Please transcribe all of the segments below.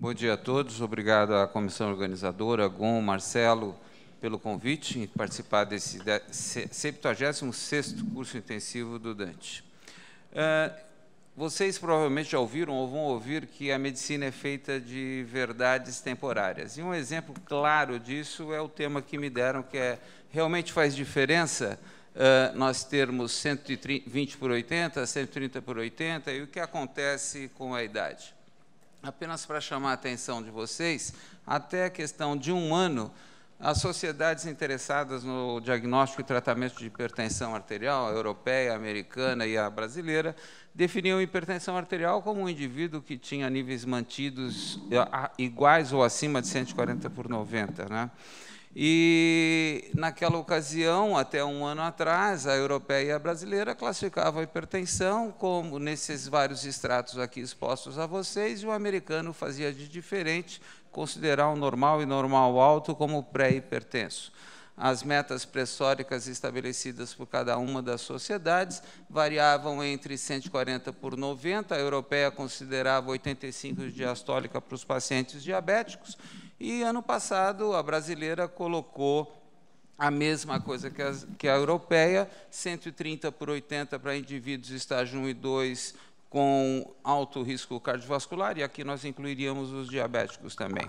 Bom dia a todos. Obrigado à comissão organizadora, Gon, Marcelo, pelo convite em participar desse 76º curso intensivo do Dante. É, vocês provavelmente já ouviram ou vão ouvir que a medicina é feita de verdades temporárias. E um exemplo claro disso é o tema que me deram, que é realmente faz diferença é, nós termos 120 por 80, 130 por 80 e o que acontece com a idade apenas para chamar a atenção de vocês, até a questão de um ano, as sociedades interessadas no diagnóstico e tratamento de hipertensão arterial, a europeia, a americana e a brasileira, definiam hipertensão arterial como um indivíduo que tinha níveis mantidos eh, iguais ou acima de 140 por 90. Né? E naquela ocasião, até um ano atrás, a europeia e a brasileira classificavam a hipertensão como nesses vários extratos aqui expostos a vocês, e o americano fazia de diferente, considerar o normal e normal alto como pré-hipertenso. As metas pressóricas estabelecidas por cada uma das sociedades variavam entre 140 por 90, a europeia considerava 85 de diastólica para os pacientes diabéticos e ano passado a brasileira colocou a mesma coisa que a, que a europeia, 130 por 80 para indivíduos estágio 1 e 2 com alto risco cardiovascular, e aqui nós incluiríamos os diabéticos também.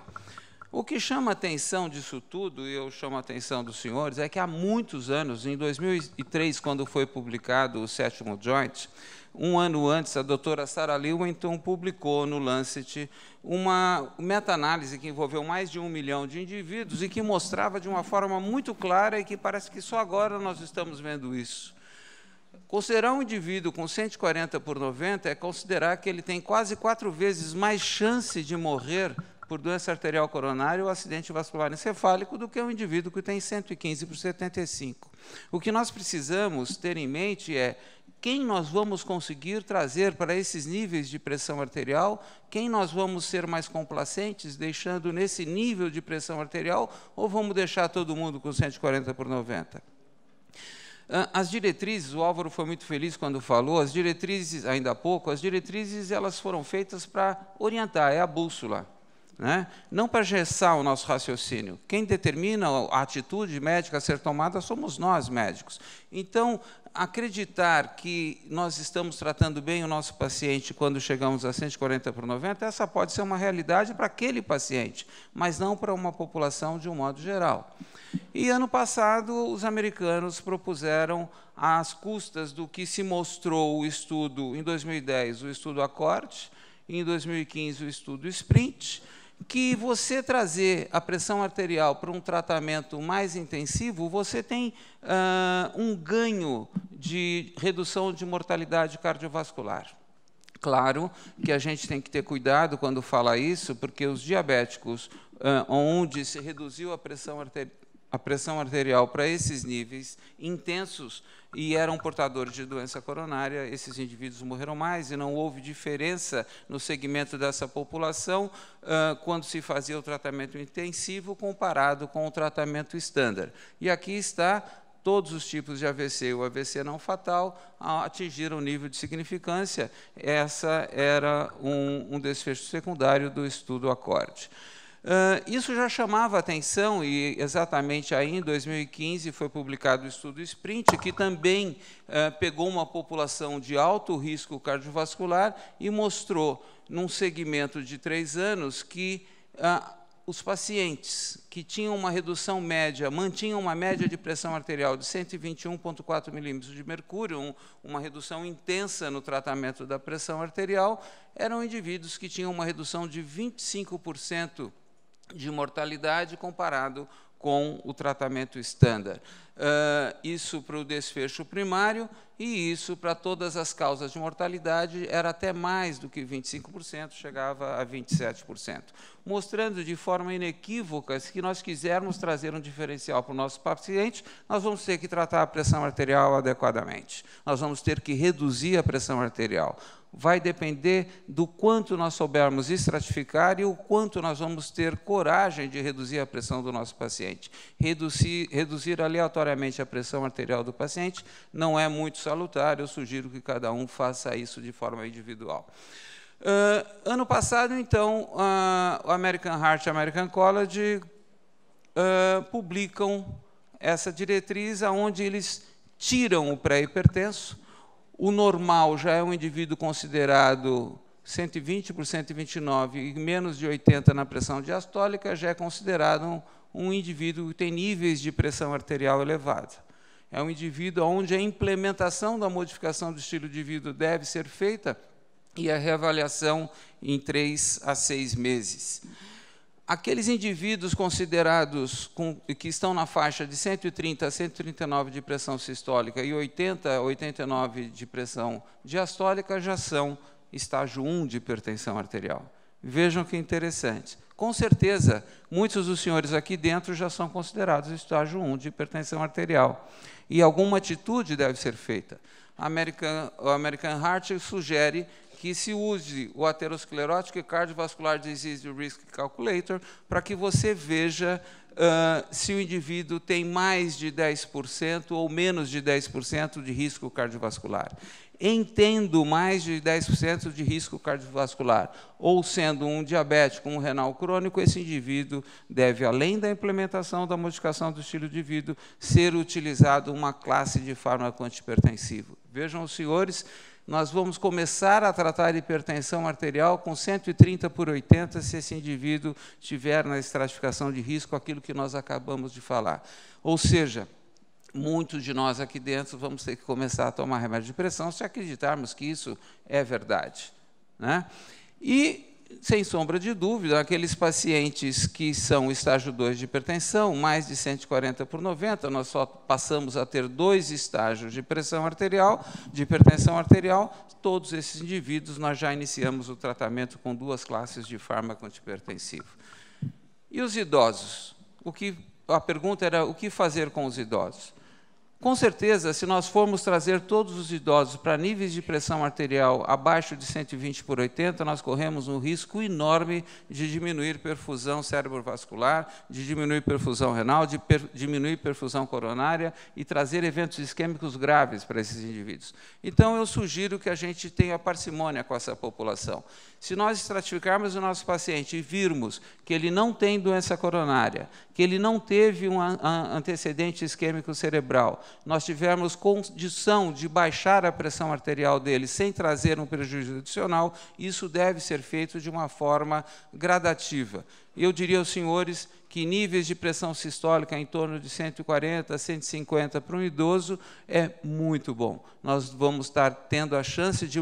O que chama a atenção disso tudo, e eu chamo a atenção dos senhores, é que há muitos anos, em 2003, quando foi publicado o sétimo Joint, um ano antes, a doutora Sarah Lewington publicou no Lancet uma meta-análise que envolveu mais de um milhão de indivíduos e que mostrava de uma forma muito clara e que parece que só agora nós estamos vendo isso. Considerar um indivíduo com 140 por 90 é considerar que ele tem quase quatro vezes mais chance de morrer por doença arterial coronária ou acidente vascular encefálico do que um indivíduo que tem 115 por 75. O que nós precisamos ter em mente é quem nós vamos conseguir trazer para esses níveis de pressão arterial, quem nós vamos ser mais complacentes, deixando nesse nível de pressão arterial, ou vamos deixar todo mundo com 140 por 90? Ah, as diretrizes, o Álvaro foi muito feliz quando falou, as diretrizes, ainda há pouco, as diretrizes elas foram feitas para orientar, é a bússola. Né? Não para gessar o nosso raciocínio. Quem determina a atitude médica a ser tomada somos nós, médicos. Então, acreditar que nós estamos tratando bem o nosso paciente quando chegamos a 140 por 90, essa pode ser uma realidade para aquele paciente, mas não para uma população de um modo geral. E ano passado, os americanos propuseram, às custas do que se mostrou o estudo, em 2010, o estudo Acorte, em 2015, o estudo Sprint, que você trazer a pressão arterial para um tratamento mais intensivo, você tem uh, um ganho de redução de mortalidade cardiovascular. Claro que a gente tem que ter cuidado quando fala isso, porque os diabéticos, uh, onde se reduziu a pressão arterial, a pressão arterial para esses níveis intensos e eram portadores de doença coronária. Esses indivíduos morreram mais e não houve diferença no segmento dessa população uh, quando se fazia o tratamento intensivo comparado com o tratamento estándar. E aqui está todos os tipos de AVC, o AVC não fatal, atingiram um nível de significância. Essa era um, um desfecho secundário do estudo ACORDE. Ah, isso já chamava atenção, e exatamente aí em 2015 foi publicado o estudo Sprint, que também uh, pegou uma população de alto risco cardiovascular e mostrou, num segmento de três anos, que uh, os pacientes que tinham uma redução média, mantinham uma média de pressão arterial de 121,4 milímetros de mercúrio, um, uma redução intensa no tratamento da pressão arterial, eram indivíduos que tinham uma redução de 25% de mortalidade comparado com o tratamento estándar. Uh, ah, isso para o desfecho primário e isso para todas as causas de mortalidade era até mais do que 25%, chegava a 27%. Mostrando de forma inequívoca, se nós quisermos trazer um diferencial para o nosso paciente, nós vamos ter que tratar a pressão arterial adequadamente. Nós vamos ter que reduzir a pressão arterial vai depender do quanto nós soubermos estratificar e o quanto nós vamos ter coragem de reduzir a pressão do nosso paciente. Reduzir, reduzir aleatoriamente a pressão arterial do paciente não é muito salutar, eu sugiro que cada um faça isso de forma individual. Uh, ano passado, então, o American Heart e American College uh, publicam essa diretriz, onde eles tiram o pré-hipertenso, o normal já é um indivíduo considerado 120 por 129 e menos de 80 na pressão diastólica, já é considerado um, um indivíduo que tem níveis de pressão arterial elevada. É um indivíduo onde a implementação da modificação do estilo de vida deve ser feita e a reavaliação em três a seis meses aqueles indivíduos considerados com, que estão na faixa de 130 a 139 de pressão sistólica e 80 a 89 de pressão diastólica já são estágio 1 de hipertensão arterial. Vejam que interessante. Com certeza, muitos dos senhores aqui dentro já são considerados estágio 1 de hipertensão arterial. E alguma atitude deve ser feita. A American, o American Heart sugere que se use o aterosclerótico e cardiovascular disease risk calculator para que você veja uh, se o indivíduo tem mais de 10% ou menos de 10% de risco cardiovascular. Entendo mais de 10% de risco cardiovascular, ou sendo um diabético, um renal crônico, esse indivíduo deve, além da implementação da modificação do estilo de vida, ser utilizado uma classe de fármaco antipertensivo. Vejam, senhores, nós vamos começar a tratar hipertensão arterial com 130 por 80 se esse indivíduo tiver na estratificação de risco aquilo que nós acabamos de falar. Ou seja, muitos de nós aqui dentro vamos ter que começar a tomar remédio de pressão se acreditarmos que isso é verdade. Né? E sem sombra de dúvida, aqueles pacientes que são estágio 2 de hipertensão, mais de 140 por 90, nós só passamos a ter dois estágios de pressão arterial, de hipertensão arterial, todos esses indivíduos nós já iniciamos o tratamento com duas classes de fármaco antipertensivo. E os idosos? O que, a pergunta era o que fazer com os idosos? Com certeza, se nós formos trazer todos os idosos para níveis de pressão arterial abaixo de 120 por 80, nós corremos um risco enorme de diminuir perfusão cerebrovascular, de diminuir perfusão renal, de per diminuir perfusão coronária e trazer eventos isquêmicos graves para esses indivíduos. Então, eu sugiro que a gente tenha parcimônia com essa população. Se nós estratificarmos o nosso paciente e virmos que ele não tem doença coronária, que ele não teve um antecedente isquêmico cerebral, nós tivermos condição de baixar a pressão arterial dele sem trazer um prejuízo adicional, isso deve ser feito de uma forma gradativa. Eu diria aos senhores que níveis de pressão sistólica em torno de 140 a 150 para um idoso é muito bom. Nós vamos estar tendo a chance de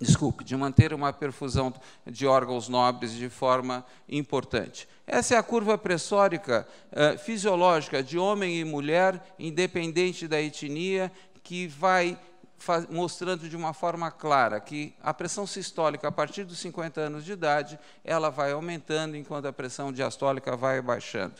desculpe, de manter uma perfusão de órgãos nobres de forma importante. Essa é a curva pressórica eh, fisiológica de homem e mulher, independente da etnia, que vai mostrando de uma forma clara que a pressão sistólica a partir dos 50 anos de idade, ela vai aumentando enquanto a pressão diastólica vai baixando.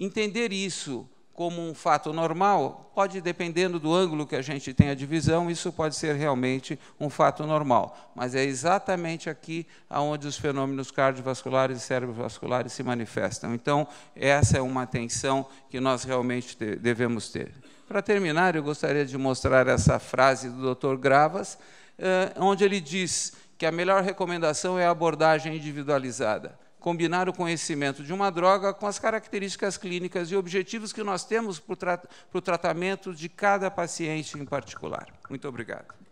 Entender isso como um fato normal, pode, dependendo do ângulo que a gente tem a divisão, isso pode ser realmente um fato normal. Mas é exatamente aqui onde os fenômenos cardiovasculares e cerebrovasculares se manifestam. Então, essa é uma atenção que nós realmente devemos ter. Para terminar, eu gostaria de mostrar essa frase do Dr. Gravas, eh, onde ele diz que a melhor recomendação é a abordagem individualizada combinar o conhecimento de uma droga com as características clínicas e objetivos que nós temos para o tratamento de cada paciente em particular. Muito obrigado.